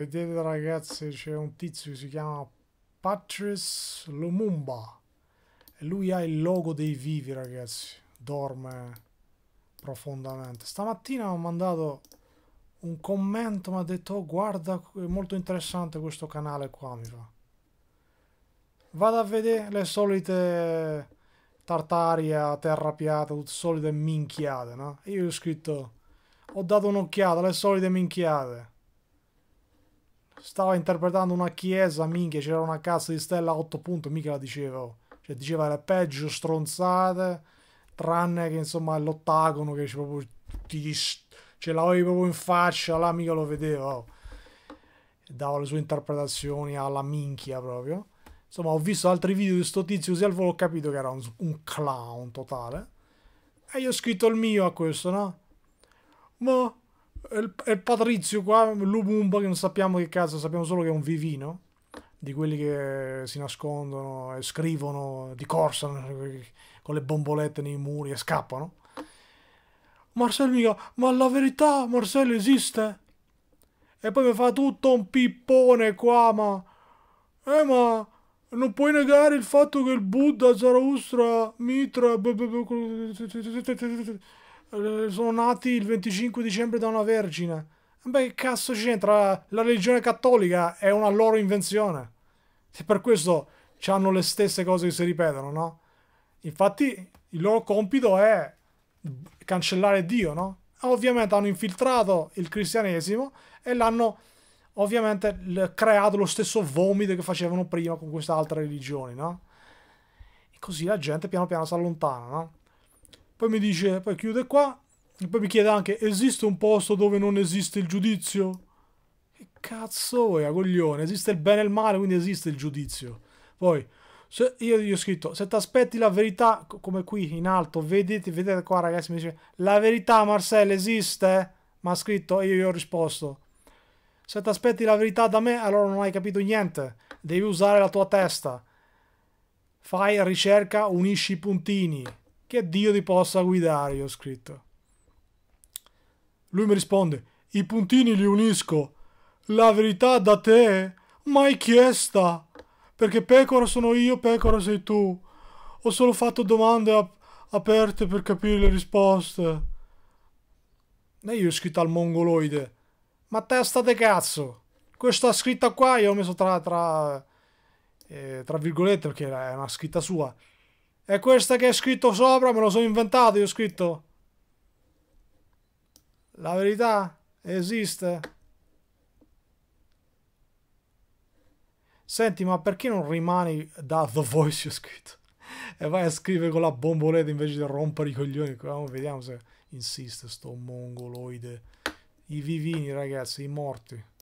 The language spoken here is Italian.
Vedete ragazzi, c'è un tizio che si chiama Patrice Lumumba. E lui ha il logo dei vivi, ragazzi. Dorme profondamente. Stamattina mi ha mandato un commento, mi ha detto oh, guarda, è molto interessante questo canale qua, mi fa. Vado a vedere le solite tartaria, terra piatta, tutte solite minchiate, no? Io ho scritto, ho dato un'occhiata alle solite minchiate stava interpretando una chiesa, minchia, c'era una cassa di stella a 8 punti, mica la dicevo. Oh. Cioè, diceva le peggio stronzate, tranne che insomma l'ottagono che proprio ti dist- ce l'avevi proprio in faccia, là mica lo vedevo. Oh. Dava le sue interpretazioni alla minchia proprio. Insomma, ho visto altri video di sto tizio, così al volo ho capito che era un, un clown totale. E io ho scritto il mio a questo, no? Ma e il Patrizio qua, Lumumba, che non sappiamo che cazzo, sappiamo solo che è un vivino, di quelli che si nascondono e scrivono di corsa con le bombolette nei muri e scappano. Marcello mica, ma la verità, Marcello esiste? E poi mi fa tutto un pippone qua, ma... Eh, ma... Non puoi negare il fatto che il Buddha, Zaraustra, Mitra... Eh, sono nati il 25 dicembre da una vergine. Beh, che cazzo c'entra? La religione cattolica è una loro invenzione. E per questo hanno le stesse cose che si ripetono, no? Infatti il loro compito è cancellare Dio, no? Ovviamente hanno infiltrato il cristianesimo e l'hanno ovviamente creato lo stesso vomito che facevano prima con queste altre religioni, no? E così la gente piano piano si allontana, no? Poi mi dice, poi chiude qua. E poi mi chiede anche, esiste un posto dove non esiste il giudizio? Che cazzo è, coglione? Esiste il bene e il male, quindi esiste il giudizio. Poi, se, io gli ho scritto, se ti aspetti la verità, come qui in alto, vedete, vedete qua ragazzi, mi dice, la verità Marcel esiste? Ma ha scritto, e io gli ho risposto, se ti aspetti la verità da me, allora non hai capito niente. Devi usare la tua testa. Fai ricerca, unisci i puntini che Dio ti possa guidare, io ho scritto. Lui mi risponde, i puntini li unisco, la verità da te mai chiesta, perché pecora sono io, pecora sei tu. Ho solo fatto domande ap aperte per capire le risposte. E io ho scritto al mongoloide, ma testa de cazzo, questa scritta qua io ho messo tra, tra, eh, tra virgolette perché è una scritta sua. E questa che è scritto sopra me lo sono inventato, io ho scritto. La verità esiste. Senti, ma perché non rimani da The Voice, io ho scritto? E vai a scrivere con la bomboletta invece di rompere i coglioni. Vediamo se insiste sto mongoloide. I vivini, ragazzi, i morti.